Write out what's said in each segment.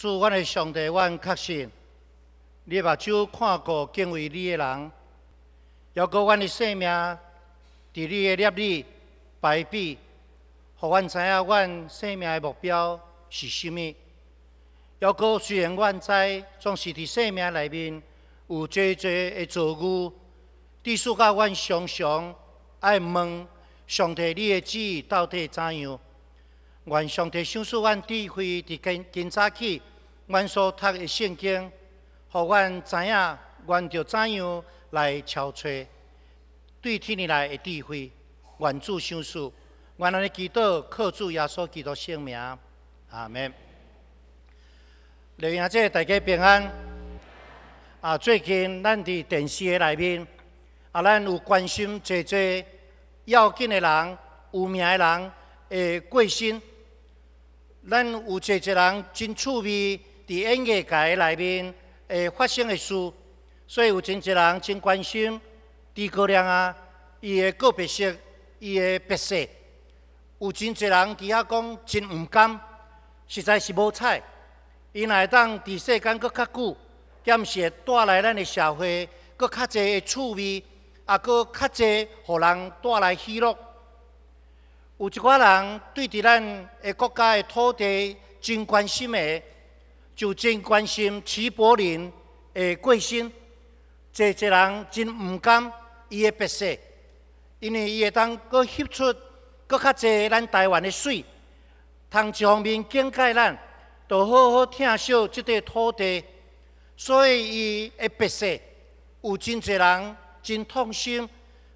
主，阮的上帝，阮确信，你目睭看过敬畏你的人；，犹过阮的生命，伫你的念里败笔，互阮知影，阮生命的目标是甚物。犹过虽然阮知，总是伫生命内面有侪侪的遭遇，第时甲阮常常爱问上帝，你的旨意到底怎样？愿上帝赏赐阮智慧，伫今今早起。阮所读诶圣经，互阮知影，阮要怎样来操吹，对天而来诶智慧，关主相受，原来诶祈祷靠主耶稣基督圣命。阿门。刘英姐，大家平安。啊，最近咱伫电视诶内面，啊，咱有关心侪侪要紧诶人、有名诶人诶过身，咱有侪侪人真趣味。伫演艺界内面会发生的事，所以有真济人真关心诸葛亮啊，伊的个别式，伊的别事，有真济人伫遐讲真毋甘，实在是无彩，伊内当伫世间阁较久，兼是带来咱的社会阁较济的趣味，也阁较济互人带来喜乐。有一挂人对伫咱的国家的土地真关心的。就真关心齐柏林的贵姓，真侪人真毋甘伊的白色，因为伊会当阁吸出阁较侪咱台湾的水，通一方面警戒咱，都好好疼惜这块土地。所以伊的白色有真侪人真痛心，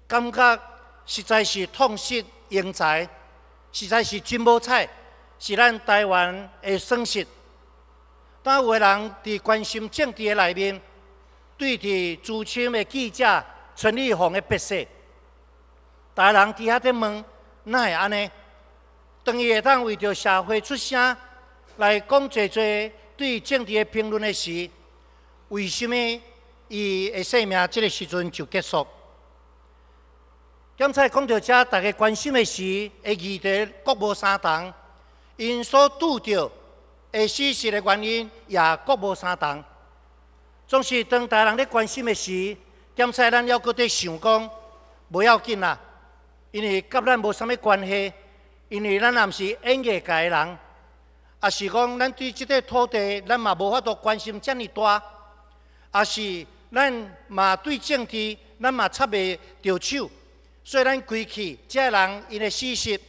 感觉实在是痛失英才，实在是真无彩，是咱台湾的损失。当有个人伫关心政治的内面，对住资深的记者陈立宏的不屑，大人伫遐在问：哪会安尼？当伊会当为着社会出声，来讲侪侪对政治的评论的时，为什么伊的生命即个时阵就结束？刚才讲到遮，大家关心的是，会遇到各无相同，因所拄到。个事实的原因也各无相同，总是当大人咧关心的时，点菜咱要佫在想讲无要紧啦，因为佮咱无啥物关系，因为咱也是演艺界的人，也是讲咱对即块土地咱嘛无法度关心遮尼大，也是咱嘛对政治咱嘛插袂着手，所以咱归去遮个人因的事实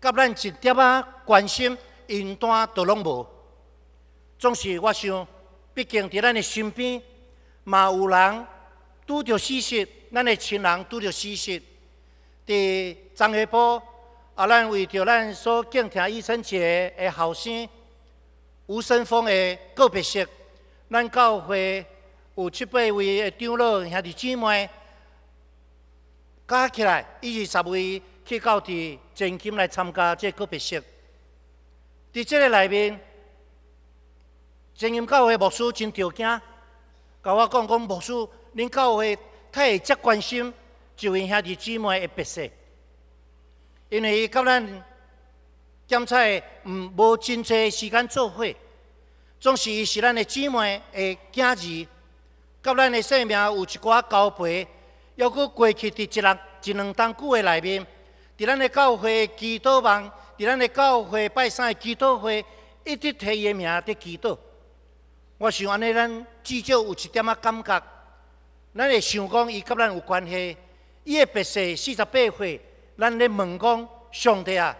佮咱一点啊关心，因单都拢无。总是我想，毕竟伫咱的身边嘛有人拄着事实，咱的亲人拄着事实。伫张学波啊，咱为着咱所敬听医生节的后生吴新峰的告别式，咱教会有七八位的长老兄弟姊妹，加起来一二十位去到伫南金来参加这个告别式。伫这个内面。真因教会牧师真着惊，甲我讲讲牧师，恁教会太会遮关心，就因兄弟姊妹的别事，因为伊甲咱兼毋无真济时间做伙，总是伊是咱的姊妹的囝儿，甲咱的性命有一寡交陪，犹阁过去伫一两一两当句的内面，伫咱的教会祈祷房，伫咱的教会拜山个祈祷会，一直提伊的名伫祈祷。我想安尼，咱至少有一点仔感觉，咱会想讲伊甲咱有关系。伊个白色四十八岁，咱咧问讲，上帝啊，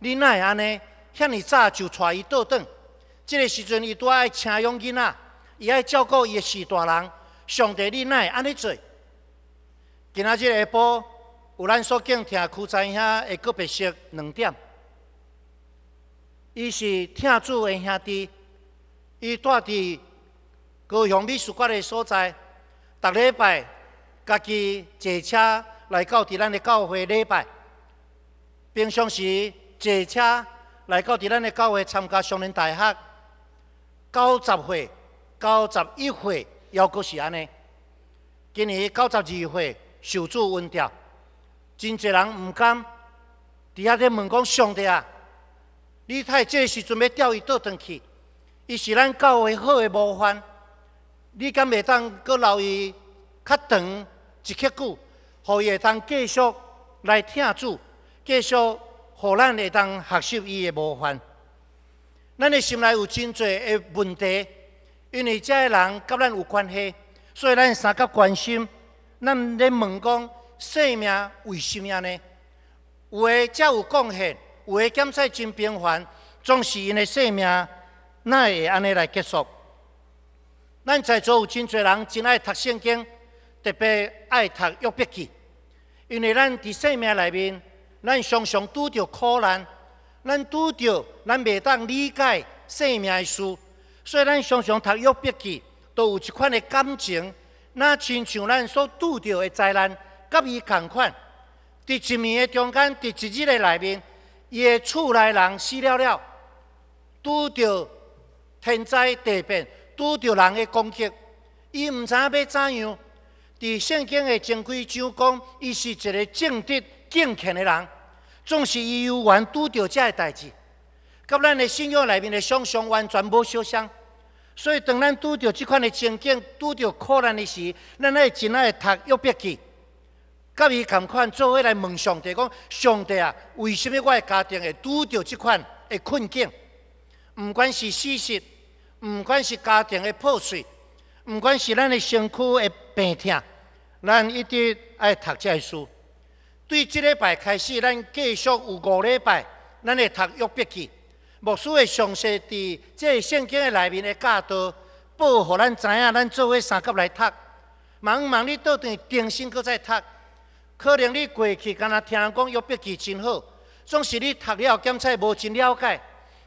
你会安尼？遐尔早就带伊倒转，即个时阵伊拄爱请养囡仔，伊爱照顾伊个四大人。上帝，你会安尼做？今仔日下晡，有咱所敬听区在兄个个别说两点。伊是听主的兄弟。伊住伫高雄美术馆的所在，逐礼拜家己坐车来到伫咱的教会礼拜，平常时坐车来到伫咱的教会参加上林大学九十岁、九十一岁，犹阁是安尼。今年九十二岁，受主温调，真侪人毋甘，伫遐咧问讲上帝啊，你太这时准备钓鱼倒转去？伊是咱教会好的模范，你敢会当阁留伊较长一刻久，伊会当继续来听注，继续互咱会当学习伊的模范。咱的心内有真济的问题，因为遮个人甲咱有关系，所以咱相较关心。咱咧问讲，生命为物安呢？有诶则有贡献，有诶检在真平凡，总是因的生命。那会安尼来结束。咱在座有真济人真爱读圣经，特别爱读约伯记，因为咱伫生命内面，咱常常拄着苦难，咱拄着咱袂当理解生命诶事，所以咱常常读约伯记，都有一款诶感情，那亲像咱所拄着诶灾难，甲伊共款。伫一暝诶中间，伫一日诶内面，伊诶厝内人死了了，拄着。天灾地变，拄着人的攻击，伊毋知影要怎样。伫圣经的正几上讲，伊是一个正直、敬虔的人。总是伊有缘拄着遮个代志，甲咱的信仰内面的想象完全无相。像。所以，当咱拄着即款的情景，拄着苦难的时，咱爱真爱读约笔记。甲伊共款做伙来，问上帝讲：上帝啊，为甚物我的家庭会拄着即款的困境？毋管是事实。毋管是家庭的破碎，毋管是咱的身躯的病痛，咱一直爱读这书。对，这礼拜开始，咱继续有五礼拜，咱会读约伯记。牧师会详细地在圣经的里面的教导，报给咱知影。咱做为三甲来读，茫茫你倒转定心，搁再读。可能你过去敢若听人讲约伯记真好，总是你读了，检测无真了解。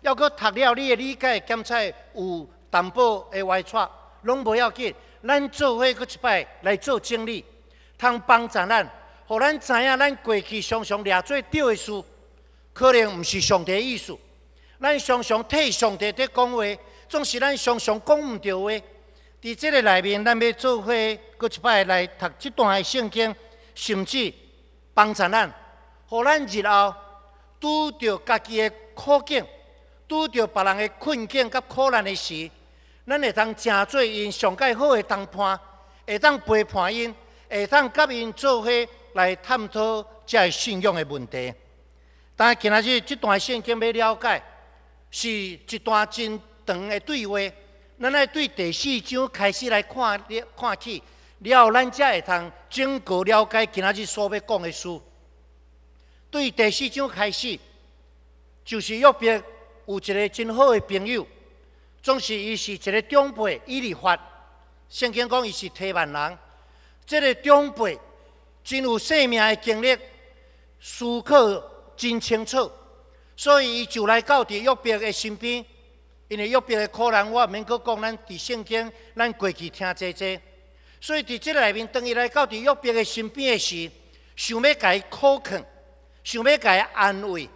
要阁读了，你的理解检测有淡薄的歪扯，拢无要紧。咱做伙阁一摆来做整理，通帮咱，互咱知影咱过去常常掠做对的事，可能毋是上帝意思。咱常常替上帝在讲话，总是咱常常讲毋对话。伫即个内面，咱要做伙阁一摆来读即段的圣经，甚至帮咱，互咱日后拄着家己的困境。拄到别人的困境、甲苦难的时，咱会当真做因上界好的同伴，会当陪伴因，会当甲因做伙来探讨即个信仰的问题。但今仔日即段圣经要了解，是一段真长的对话。咱要对第四章开始来看看起，然后咱才会通整个了解今仔日所要讲的事。对第四章开始，就是约伯。有一个真好的朋友，总是伊是一个长辈伊力发圣经讲伊是台湾人，这个长辈真有生命的经历，思考真清楚，所以伊就来到伫玉伯的身边，因为玉伯的苦难，我免阁讲咱伫圣经咱过去听者者，所以伫即个内面，当伊来到伫玉伯的身边的时，想要甲伊靠劝，想要甲伊安慰，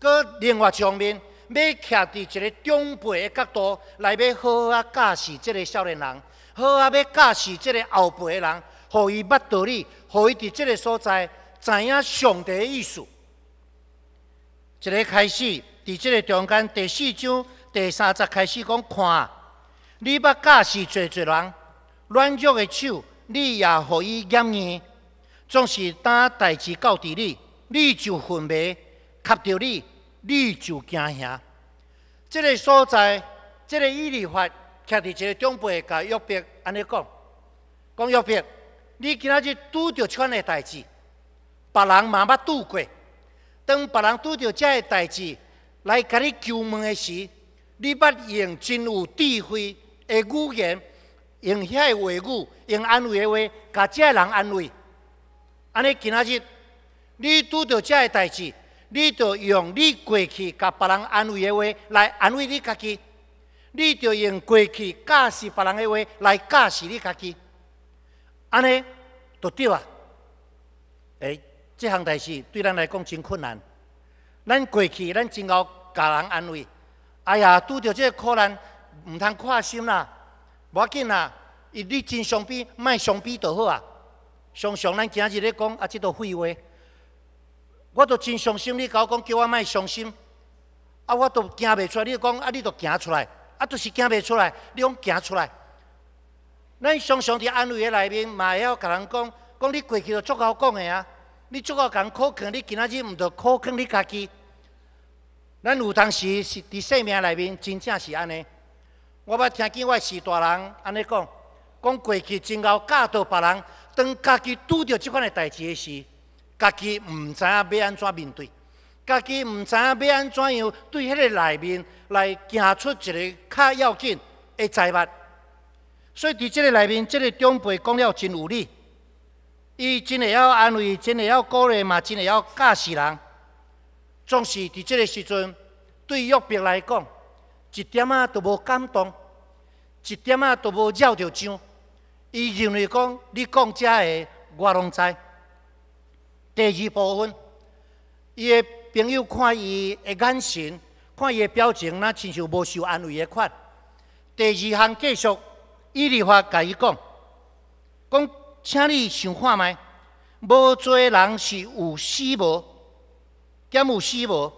阁另外方面。要徛伫一个长辈的角度来，要好好啊教示即个少年人，好啊要教示即个后辈的人，互伊捌道理，互伊伫即个所在知影上帝的意思。即个开始伫即个中间第四章第三十开始讲，看你要教示做做人，软弱的手你也互伊掩严，总是当代志到底你，你就昏迷；扱着你，你就惊吓。这个所在，这个义理法，徛伫一个长辈甲玉平，安尼讲：，讲玉平，你今仔日拄到这样的代志，别人嘛妈拄过，当别人拄到这样的代志来甲你求问的时，你捌用真有智慧的语言，用遐的话语，用安慰的话，甲这人安慰。安尼今仔日，你拄到这的代志。你就用你过去甲别人安慰的话来安慰你自己；你就用过去假释别人的话来假释你自己。安尼就对啦。诶，即项代志对咱来讲真困难。咱过去咱真够甲人安慰。哎呀，拄到即个困难，毋通跨心啦，无要紧啦。伊你真相比，莫相比就好啊。常常咱今日咧讲啊，即都废话。我都真伤心，你我讲叫我莫伤心，啊，我都行袂出，来，你讲啊，你都行出来，啊，就是行袂出来，你讲行出来。咱常常伫安慰的内面，嘛要甲人讲，讲你过去着足够讲诶啊，你够好讲苦劝，你今仔日毋着苦劝你家己。咱有当时是伫生命内面真正是安尼。我捌听见我序大人安尼讲，讲过去真够教导别人，当家己拄着即款诶代志诶时。家己毋知影要安怎面对，家己毋知影要安怎样对迄个内面来行出一个较要紧的财物。所以伫这个内面，这个长辈讲了真有理，伊真会要安慰，真会要鼓励，嘛真会要教死人。总是伫这个时阵，对玉屏来讲，一点仔都无感动，一点仔都无绕着上。伊认为讲你讲遮的，我拢知。第二部分，伊的朋友看伊的眼神，看伊的表情，那亲像无受安慰的款。第二项继续，伊立华甲伊讲，讲，请你想看唛，无侪人是有死无，兼有死无，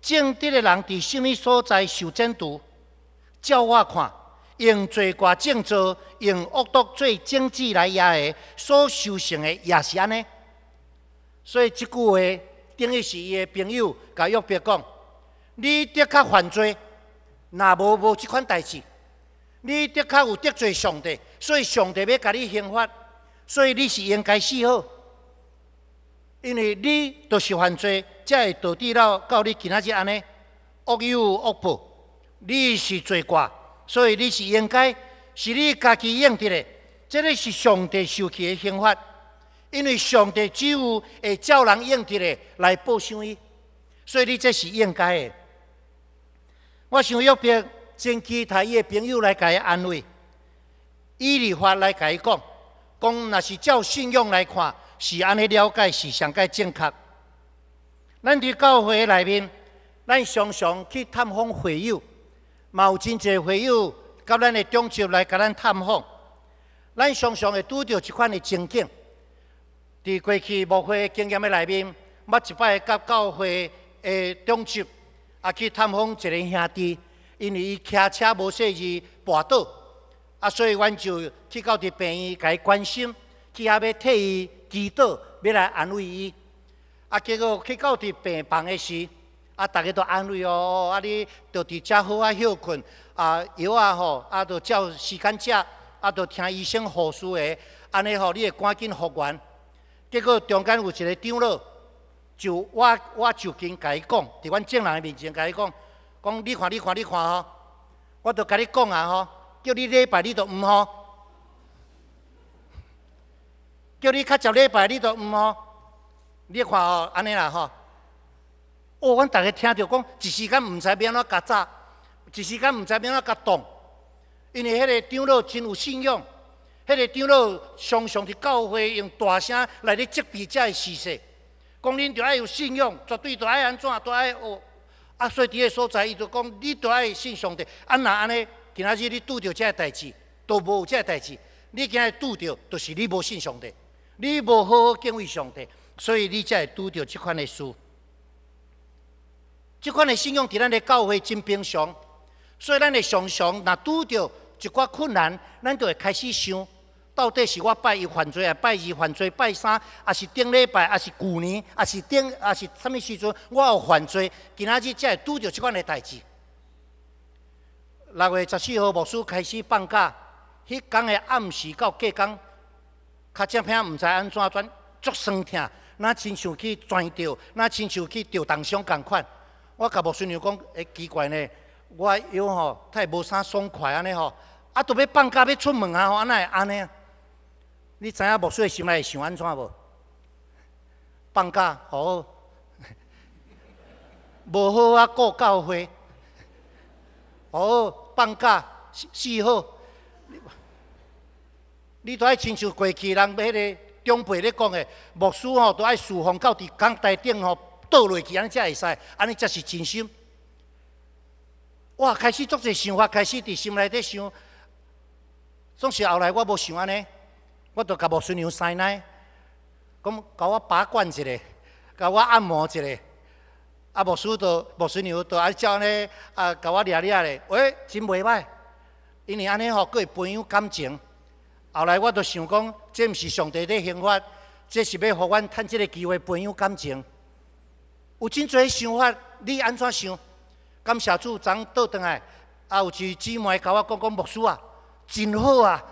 正直的人伫什物所在受监督？照我看，用罪过正遭，用恶毒做政治来压的，所修行的也是安尼。所以即句话，等于是伊的朋友甲约伯讲：，你的确犯罪，那无无即款代志，你的确有得罪上帝，所以上帝要甲你刑罚，所以你是应该死好。因为你都是犯罪，才会导致到到你今仔日安尼恶有恶报，你是罪过，所以你是应该，是你家己应得的，这个是上帝受气的刑罚。因为上帝只有会叫人应得的来报赏伊，所以你这是应该的。我想约别真期睇伊朋友来伊安慰，伊理法来伊讲，讲若是照信用来看是安尼了解是上该正确。咱伫教会内面，咱常常去探访会友，嘛有真济会友甲咱的中招来甲咱探访，咱常常会拄着即款的情景。伫过去无花经验的内面，捌一摆甲教会的领袖啊去探访一个兄弟，因为伊骑车无细意跌倒，啊，所以阮就去到伫病院伊关心，去遐要替伊祈祷，要来安慰伊。啊，结果去到伫病房的时，啊，大家都安慰哦，啊，你着伫遮好啊休困啊，药啊吼，啊，着照时间食，啊，着听医生护士的，安尼吼，你会赶紧复原。结果中间有一个张老，就我我就跟佮伊讲，伫阮证人面前，佮伊讲，讲你看你看你看吼，我都佮你讲啊吼，叫你礼拜你都毋吼，叫你较早礼拜你都毋吼，你看吼，安尼啦吼，哦，阮逐个听着讲，一时间毋知安怎甲杂，一时间毋知安怎甲动，因为迄个张老真有信用。迄个长老常常伫教会用大声来咧责备遮个事实，讲恁着爱有信仰，绝对着爱安怎，着爱学。啊，细伫个所在，伊就讲你要爱信上帝。啊，若安尼，今仔日你拄到遮个代志，都无有遮个代志，你今日拄到，就是你无信上帝，你无好好敬畏上帝，所以你才拄到即款个事。即款个信仰伫咱个教会真平常，所以咱个常常若拄到一寡困难，咱就会开始想。到底是我拜一犯罪，啊拜二犯罪，拜三，啊是顶礼拜，啊是旧年，啊是顶，啊是啥物时阵，我有犯罪，今仔日才会拄着即款的代志。六月十四号，牧师开始放假，迄天的暗时到隔间，卡正片毋知安怎转，作声听，那亲像去传着，那亲像去着重乡共款。我甲牧师娘讲，会奇怪呢，我腰吼，太无啥爽快安尼吼，啊，都要放假要出门啊，安会安尼啊。你知影牧师心内想安怎无？放假好，无好啊顾教会好放假四好。你都爱亲像过去人迄个长辈咧讲的，牧师吼都爱侍奉到伫讲台顶吼倒落去安尼才会使，安尼才是真心。哇，开始作些想法，开始伫心内底想，总是后来我无想安尼。我都甲牧师娘先来，讲，甲我拔罐一个，甲我按摩一个，啊，牧师都牧师娘都爱照安尼，啊，甲我掠掠咧，喂，真袂歹，因为安尼吼，佫会培养感情。后来我都想讲，这毋是上帝的惩法，这是要予阮趁即个机会培养感情。有真侪想法，你安怎想？感谢主，长倒转来，啊，有一姊妹甲我讲讲牧师啊，真好啊。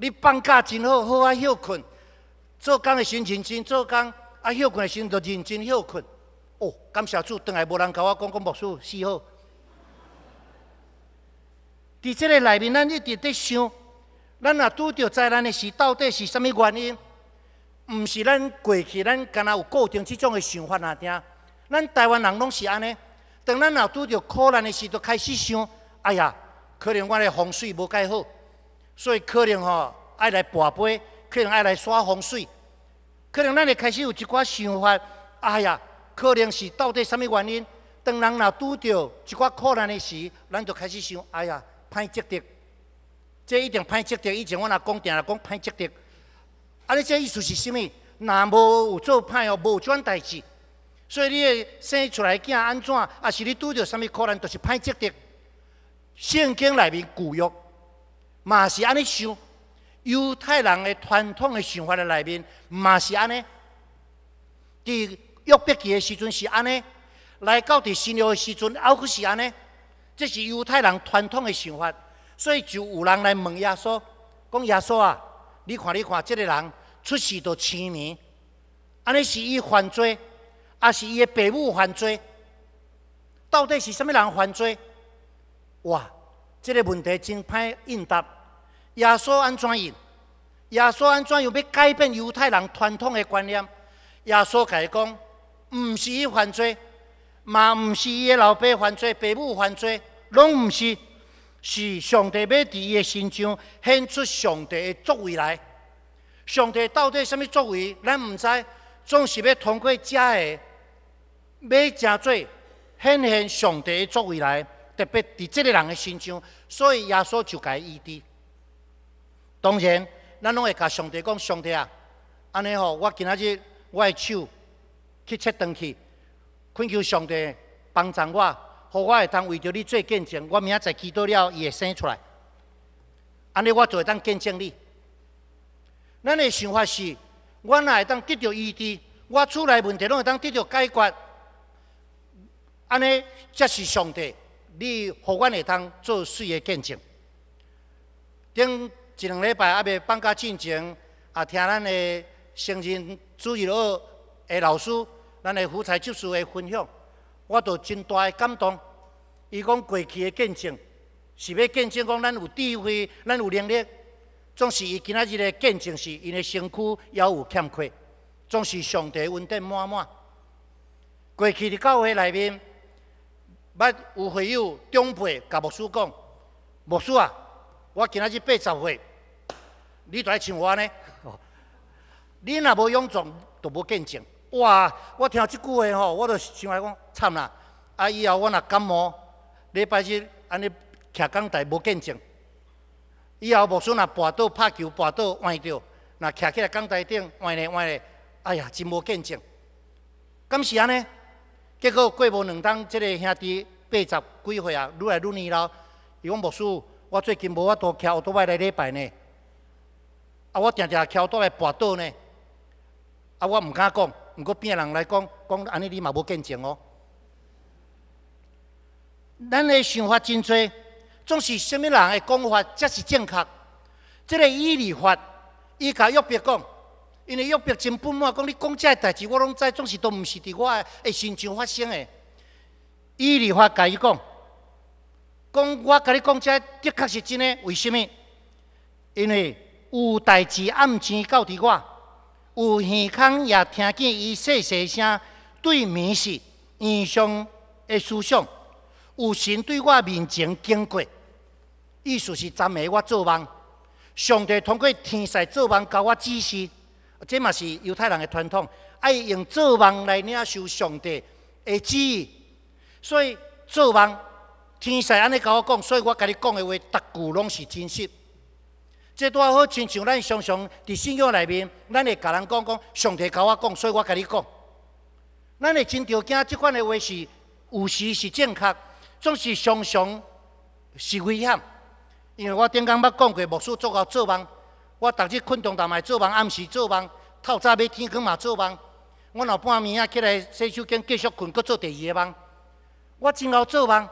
你放假真好，好啊休困。做工的时，认真做工；，啊休困的时，就认真休困。哦，感谢主，等下无人甲我讲讲牧师四好。伫即个内面，咱一直伫想，咱若拄着灾难的时，到底是啥物原因？毋是咱过去，咱干若有固定即种诶想法啊？听，咱台湾人拢是安尼。当咱若拄着苦难诶时，就开始想，哎呀，可能我诶风水无解好。所以可能吼爱来跋杯，可能爱来刷风水，可能咱会开始有一寡想法，哎呀，可能是到底什么原因？当人若拄到一寡困难的时，咱就开始想，哎呀，歹积德，这一定歹积德。以前我若讲定啦，讲歹积德。啊，你这意思是啥物？若无有做歹哦，无种代志，所以你生出来囝安怎？也是你拄到啥物困难，都是歹积德。圣经内面古约。嘛是安尼想，犹太人的传统的想法的内面嘛是安尼，伫约伯记的时阵是安尼，来到伫新约的时阵还佫是安尼，这是犹太人传统的想法，所以就有人来问耶稣，讲耶稣啊，你看你看，这个人出世到生年，安尼是伊犯罪，还是伊的爸母犯罪？到底是甚物人犯罪？哇，这个问题真歹应答。耶稣安怎样？耶稣安怎样要改变犹太人传统的观念？耶稣伊讲，毋是伊犯罪，嘛毋是伊的老爸犯罪、爸母犯罪，拢毋是，是上帝要伫伊的心中显出上帝的作为来。上帝到底什物作为，咱毋知，总是要通过遮个，要真做显现上帝的作为来，特别伫即个人的心中。所以耶稣就甲伊治。当然，咱拢会甲上帝讲：上帝啊，安尼吼，我今仔日我的手去切断去，恳求上帝帮助我，好我会当为着你做见证。我明仔载祈祷了，伊会生出来，安尼我就会当见证你。咱的想法是，我若会当得到医治，我厝内问题拢会当得到解决，安尼则是上帝，你互阮会当做水的见证。顶。一两礼拜还袂放假，进前，啊，听咱的圣人主日学的老师，咱的福彩教师的分享，我都真大的感动。伊讲过去的见证，是要见证讲咱有智慧，咱有能力。总是伊今仔日的见证是，因的身躯也有欠缺，总是上帝恩典满满。过去的教会内面，捌有会友长辈甲牧师讲，牧师啊，我今仔日八十岁。你倒来像我呢？你若无勇壮，就无见证。哇！我听即句话吼，我着想来讲惨啦。啊，以后我若感冒，礼拜日安尼徛讲台无见证，以后无事若跋倒、拍球跋倒、崴着，若徛起来讲台顶崴咧崴咧，哎呀，真无见证。咁是安尼？结果过无两冬，即个兄弟八十几岁啊，愈来愈年老。伊讲无事，我最近无法度徛，我都买来礼拜呢。我常常敲倒来跋倒呢，啊！我毋敢讲，毋过边人来讲，讲安尼你嘛无见证哦。咱的想法真多，总是什物人的讲法才是正确？即个伊理法伊甲玉别讲，因为玉别真不满，讲，你讲这代志我拢知，总是都毋是伫我诶身上发生诶。伊理法甲伊讲，讲我甲你讲这的确是真的，为什物？因为有代志暗前告伫我，有耳孔也听见伊细细声对明示，以上诶思想，有神对我面前经过，意思是昨暝我做梦，上帝通过天使做梦教我指示，这嘛是犹太人的传统，爱用做梦来领受上帝的旨意，所以做梦，天使安尼甲我讲，所以我甲你讲的话，逐句拢是真实。这段好，亲像咱常常伫信仰内面，咱会甲人讲讲，上帝甲我讲，所以我甲你讲，咱会真条件。即款的话是有时是正确，总是常常是危险。因为我顶刚捌讲过，无数做号做梦，我逐日困中头脉做梦，暗时做梦，透早要天光嘛做梦。我若半夜起来洗手间继续困，阁做第二个梦。我真好做梦，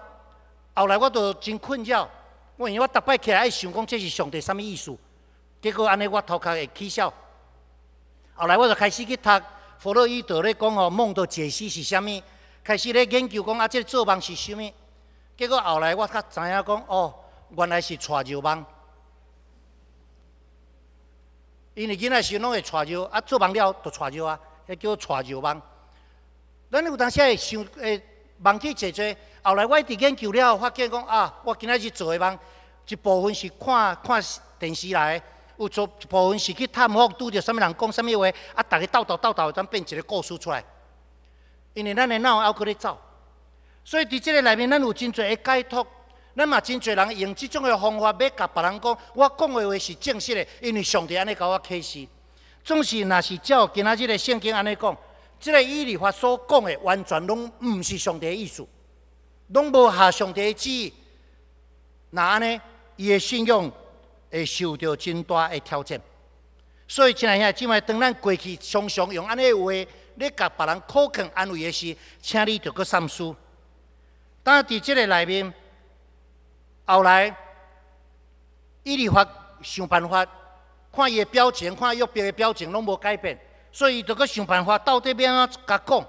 后来我都真困扰。我因我逐摆起来爱想讲这是上帝什物意思，结果安尼我头壳会起笑。后来我就开始去读弗洛伊德咧，讲吼梦的解析是啥物，开始咧研究讲啊，这做梦是啥物。结果后来我才知影讲，哦，原来是缠入梦。因为囡仔是拢会缠入啊做梦了就缠入啊，迄叫缠入梦。咱有当时会想诶。忘记坐坐。后来我伫研究了，发现讲啊，我今仔日做诶梦，一部分是看看电视来，有做一部分是去探访，拄着啥物人讲啥物话，啊，逐个斗斗斗斗，当变一个故事出来。因为咱的脑还搁咧走，所以伫即个内面，咱有真侪的解脱，咱嘛真侪人用即种的方法，要甲别人讲，我讲的话是正式的，因为上帝安尼甲我启示，总是若是照今仔日的圣经安尼讲。这个伊理法所讲的，完全拢毋是上帝的意思，拢无合上帝的旨意，那呢，伊的信仰会受到真大的挑战。所以，现在现即今当咱过去常常用安尼的话，咧，甲别人苛刻安慰的是，请你着个三思。但伫即个内面，后来伊理法想办法，看伊的表情，看约伯的表情，拢无改变。所以，著搁想办法，到底安怎甲讲，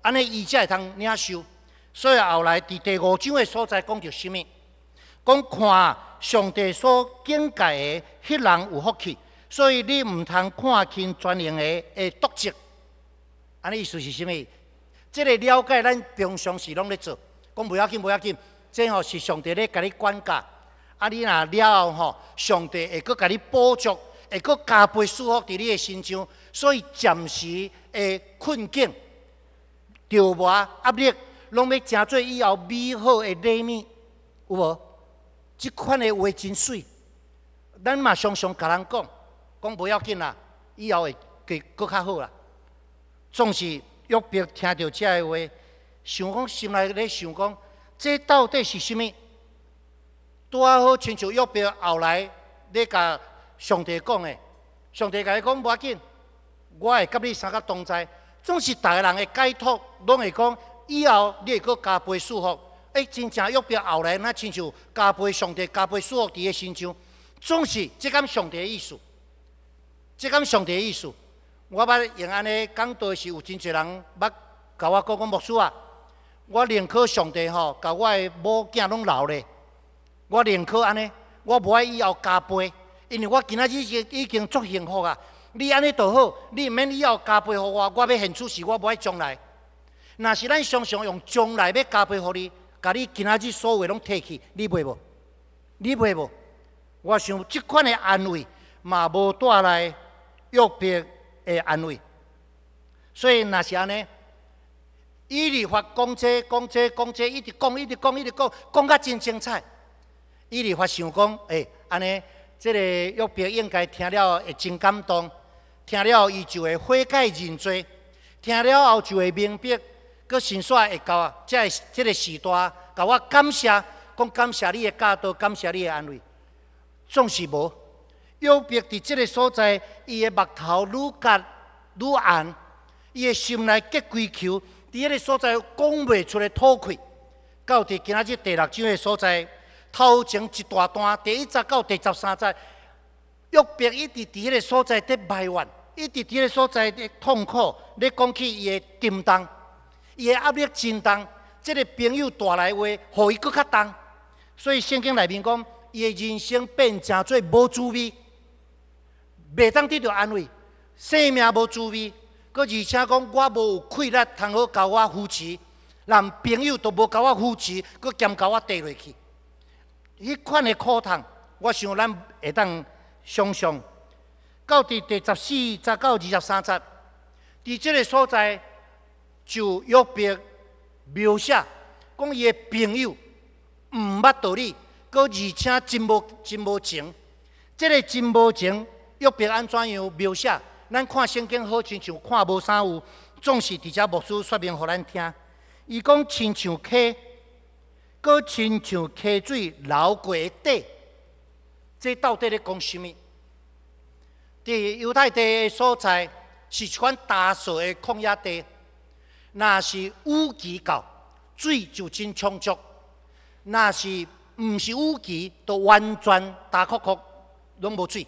安尼伊才会通领受。所以后来伫第五章的所在，讲着什物？讲看上帝所境界的迄人有福气。所以你毋通看清全灵的的毒质。安尼意思是啥物？即个了解咱平常时拢咧做。讲袂要紧，袂要紧。这吼是上帝咧甲你管教，啊你若了后吼，上帝会阁甲你补足。会阁加倍舒服伫你诶心中，所以暂时诶困境、折磨、压力，拢要成做以后美好诶礼物，有无？即款诶话真水，咱嘛常常甲人讲，讲不要紧啦，以后会会搁较好啦。总是约飞听着遮诶话，想讲心内咧想讲，这到底是甚物？拄啊好，亲像约飞后来咧甲。上帝讲的，上帝甲伊讲无要紧，我会甲你相个同在。总是逐个人的解脱，拢会讲以后你会阁加倍祝福。哎，真正约逼后来，那亲像加倍上帝、加倍祝福伫个心中，总是即个上帝意思。即个上帝意思，我捌用安尼讲到是有真侪人捌甲我讲讲牧师啊。我宁可上帝吼甲我诶某囝拢留咧，我宁可安尼，我无爱以后加倍。因为我今仔日已经足幸福啊！你安尼都好，你毋免以后加倍互我。我要现出时，我无爱将来。若是咱常常用将来要加倍互你，甲你今仔日所有拢摕去，你赔无？你赔无？我想即款的安慰嘛无带来欲别的安慰。所以若是安尼，伊哩发讲这讲这讲这，一直讲一直讲一直讲，讲甲真精彩。伊哩发想讲，哎，安尼。这个约伯应该听了会真感动，听了伊就会悔改认罪，听了后就会明白，佫神算会到啊！即个即个时代，甲我感谢，讲感谢你的教导，感谢你的安慰。总是无约伯伫这个所在，伊的目头愈干愈暗，伊的心内结鬼球，伫迄个所在讲袂出来吐气，到伫今仔日第六章的所在。头前一大段，第一节到第十三节，约伯伊伫迄个所在在埋怨，伊伫迄个所在在痛苦，在讲起伊的沉重，伊的压力真重。这个朋友带来话，互伊更较重。所以圣经内面讲，伊的人生变成做无滋味，袂当得到安慰，生命无滋味。佮而且讲，我无气力通好交我扶持，连朋友都无交我扶持，佮兼交我跌落去。迄款的课堂，我想咱会当想象。到第第十四则到二十三节，伫即个所在就约别描写，讲伊的朋友毋捌道理，佮而且真无真无情。即个真无情，约别安怎样描写？咱看圣经好亲像看无啥有，总是伫遮目珠说明予咱听。伊讲亲像溪。佫亲像溪水流过底，这到底咧讲甚物？伫犹太地的所在，是一款大水的旷野地，若是雨季到，水就真充足；若是毋是雨季，都完全大阔阔拢无水。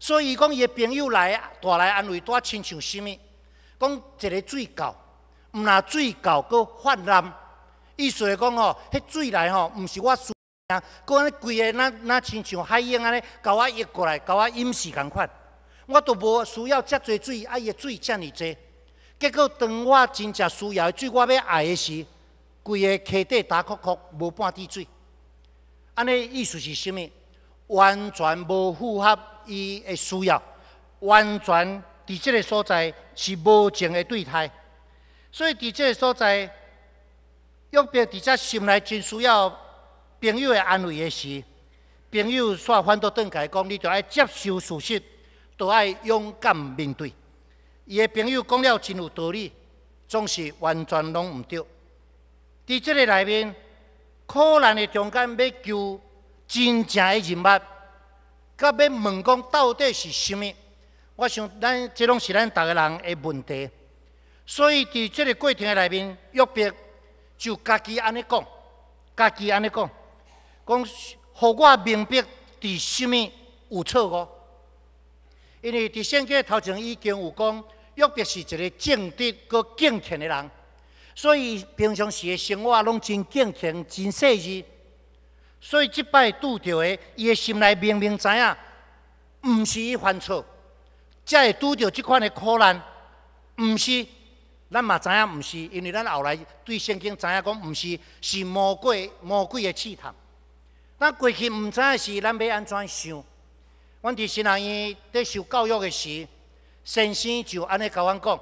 所以讲伊的朋友来带来安慰，带亲像甚物？讲一个水到，毋若水到，佫泛滥。意思讲吼，迄水来吼，毋是我输赢，佮安尼规个若若亲像海洋安尼，甲我溢过来，甲我淹死共款，我都无需要遮侪水，伊呀，水遮尔多，结果当我真正需要水，我要爱的时，规个溪底打窟窟，无半滴水，安尼意思是甚物？完全无符合伊的需要，完全伫即个所在是无情的对待，所以伫即个所在。玉平伫只心内真需要朋友的安慰的时，朋友煞反倒转来讲，你着爱接受事实，着爱勇敢面对。伊的朋友讲了真有道理，总是完全拢毋对。伫即个内面，苦难的中间要求真正的人物，甲要问讲到底是啥物。我想咱即拢是咱逐个人的问题，所以伫即个过程的内面，玉平。就家己安尼讲，家己安尼讲，讲，互我明白伫啥物有错误。因为伫圣经头前已经有讲，约别是一个正直、搁敬虔的人，所以平常时的生活拢真敬虔、真细致。所以即摆拄到的，伊的心内明明知影，毋是伊犯错，才会拄到即款的苦难，毋是。咱嘛知影毋是，因为咱后来对圣经知影讲毋是，是魔鬼魔鬼的试探。咱过去毋知影是，咱欲安怎想。阮伫新南医院伫受教育的时，先生就安尼甲阮讲：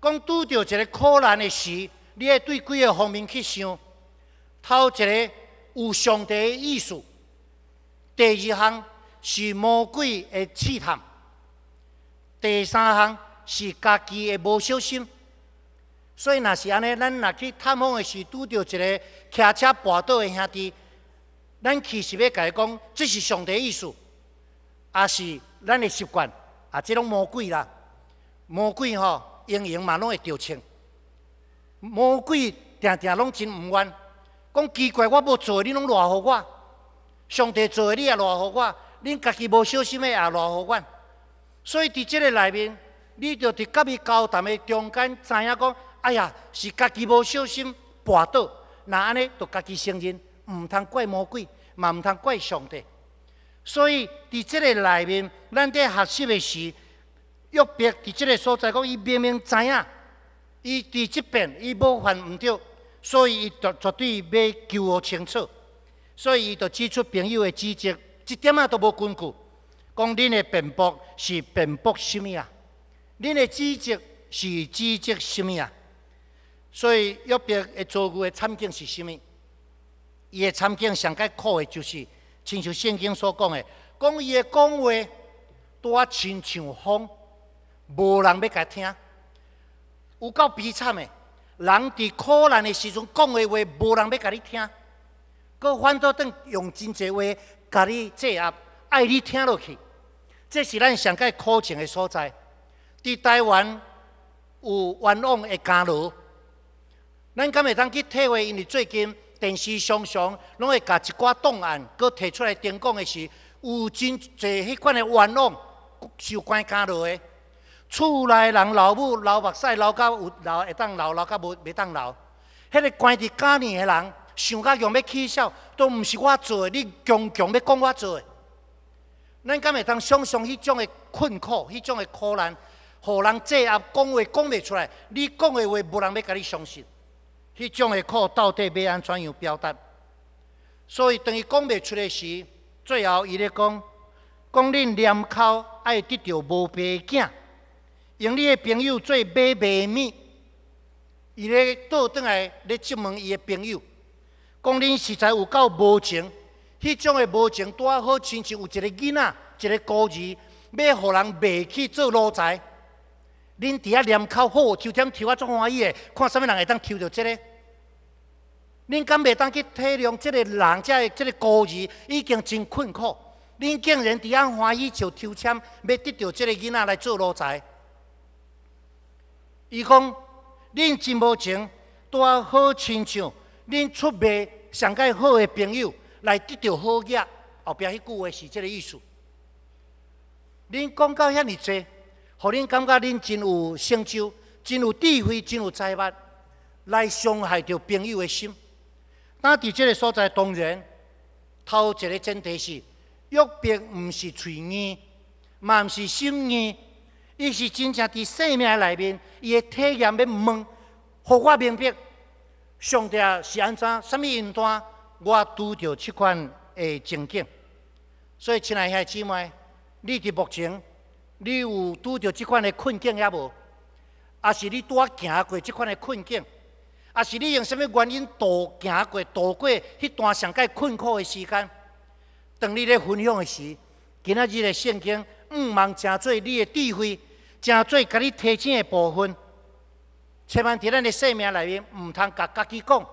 讲拄着一个苦难的时，你会对几个方面去想？头一个有上帝的意思，第二项是魔鬼的试探，第三项是家己的无小心。所以若是安尼，咱若去探访诶时，拄着一个骑车跋倒诶兄弟，咱其实要伊讲，这是上帝意思，啊是咱诶习惯，啊即种魔鬼啦，魔鬼吼，永远嘛拢会着称，魔鬼定定拢真毋愿，讲奇怪，我无做，你拢赖乎我，上帝做，你也赖乎我，恁家己无小心诶，也赖乎我，所以伫即个内面，你着伫甲伊交谈诶中间，知影讲。哎呀，是家己无小心跌倒，那安尼就家己承认，毋通怪魔鬼，嘛毋通怪上帝。所以伫即个内面，咱伫学习的是，约伯伫即个所在讲，伊明明知影，伊伫即边伊无犯毋着，所以伊绝绝对要求学清楚，所以伊就指出朋友的指责，一点啊都无根据。讲恁的辩驳是辩驳什物啊？恁的指责是指责什物啊？所以，约伯的遭遇的惨境是甚物？伊的惨境上该哭的就是，亲像圣经所讲的，讲伊的讲话，拄啊亲像风，无人要甲听。有够悲惨的。人伫苦难的时阵讲的话，无人要甲你听，阁反倒等用真济话，甲你制压，爱你听落去。即是咱上该苦情的所在。伫台湾有冤枉的家属。咱敢会当去体会？因为最近电视常常拢会甲一寡档案，佮提出来顶讲的是，有真济迄款的冤枉受关卡落的，厝内人老母流目屎，老狗有老会当老，老狗无袂当老。迄个关伫监狱的人，想较强要起笑，都毋是我做的，你强强要讲我做的。咱敢会当想象迄种的困苦，迄种的苦难，互人遮压，讲话讲袂出来，你讲的话无人要甲你相信。迄种的苦到底要安怎样表达？所以当伊讲袂出的时，最后伊咧讲，讲恁念口爱得到无白囝，用你的朋友做买卖物。”伊咧倒转来咧质问伊的朋友，讲恁实在有够无情！迄种的无情，拄啊好亲像有一个囡仔，一个孤儿，要予人卖去做奴才。恁伫啊念口好，抽奖抽啊足欢喜的，看啥物人会当抽到即个？恁敢袂当去体谅即个人家？即个孤儿已经真困苦。恁竟然伫遐欢喜就抽签，欲得到即个囡仔来做奴才。伊讲恁真无情，拄好亲像恁出卖上界好的朋友来得到好业。后壁迄句话是即个意思。恁讲到遐尼济，互恁感觉恁真有成就，真有智慧，真有才华，来伤害着朋友的心。那伫即个所在，当然，头一个前提是，约伯毋是喙硬，嘛毋是心硬，伊是真正伫生命内面，伊会体验、会问，互我明白上帝是安怎、什物因端，我拄着即款的情景。所以，亲爱一姊妹，你伫目前，你有拄着即款的困境也无？抑是你拄啊行过即款的困境？啊！是你用什物原因渡行过、渡过迄段上界困苦的时间？当你咧分享的时，今仔日的圣经毋忙，诚做你的智慧，诚做甲你提醒的部分。千万伫咱的性命内面，毋通甲家己讲，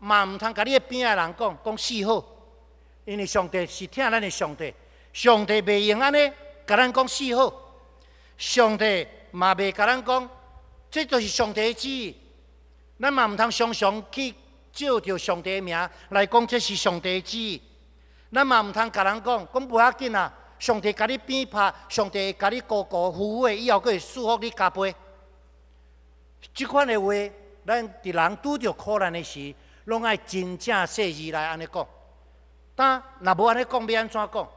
嘛毋通甲你边仔人讲，讲四好，因为上帝是听咱的上帝，上帝袂用安尼甲咱讲四好，上帝嘛袂甲咱讲，这就是上帝旨意。咱嘛毋通常常去照着上帝名来讲，这是上帝旨。咱嘛毋通甲人讲，讲不要紧啊，上帝甲你鞭拍，上帝甲你高高呼呼诶，以后佫会祝福你加倍。即款诶话，咱伫人拄着苦难诶时，拢爱真正细意来安尼讲。当若无安尼讲，要安怎讲？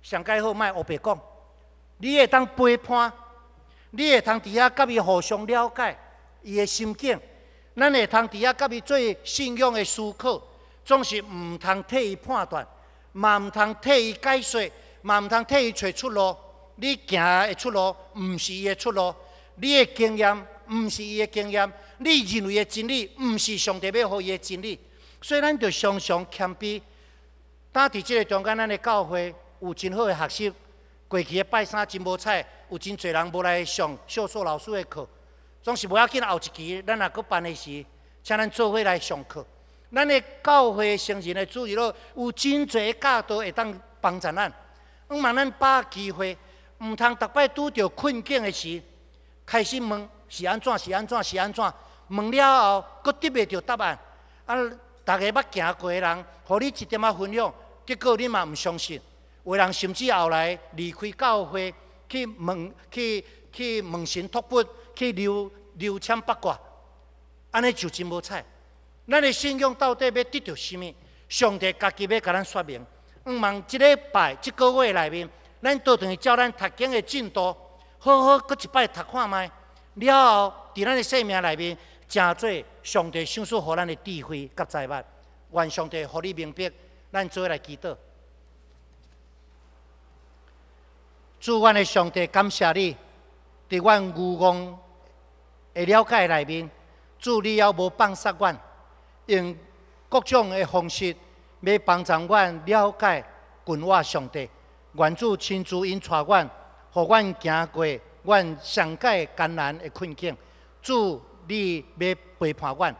上介好莫乌白讲，你会当背叛，你会通伫遐甲伊互相了解，伊诶心境。咱会通伫啊，甲伊做信仰的思考，总是毋通替伊判断，嘛毋通替伊解说，嘛毋通替伊找出路。你行的出路，毋是伊的出路；你的经验，毋是伊的经验；你认为的真理，毋是上帝要给伊的真理。所以咱要常常谦卑。当伫即个中间，咱的教会有真好的学习。过去的拜山真无采，有真侪人无来上少数老师的课。总是无要紧，后一期咱若阁办的时，请咱做伙来上课。咱的教会成人的注意咯，有真济教导会当帮咱，我们咱把握机会，毋通逐摆拄着困境的时，开始问是安怎，是安怎，是安怎？问了后阁得袂着答案，啊！逐个捌行过的人，互你一点仔分享，结果你嘛毋相信，有人甚至后来离开教会，去问去去问神托钵。去流流千八卦，安尼就真无彩。咱的信仰到底要得到什物？上帝家己要甲咱说明。毋忙，即礼拜、即个月内面，咱倒转去照咱读经的进度，好好搁一摆读看觅了后，伫咱的生命内面，诚多上帝赏赐互咱的智慧甲才物，愿上帝互你明白，咱做来祈祷。祝愿的上帝感谢你，伫阮愚公。会了解内面，主你要无放杀阮，用各种的方式要帮助阮了解君我上帝，愿主亲自因带阮，互阮行过阮上界艰难的困境，主你要陪伴阮，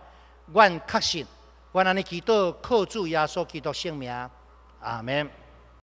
阮确信阮安尼祈祷靠主耶稣基督性命，阿门。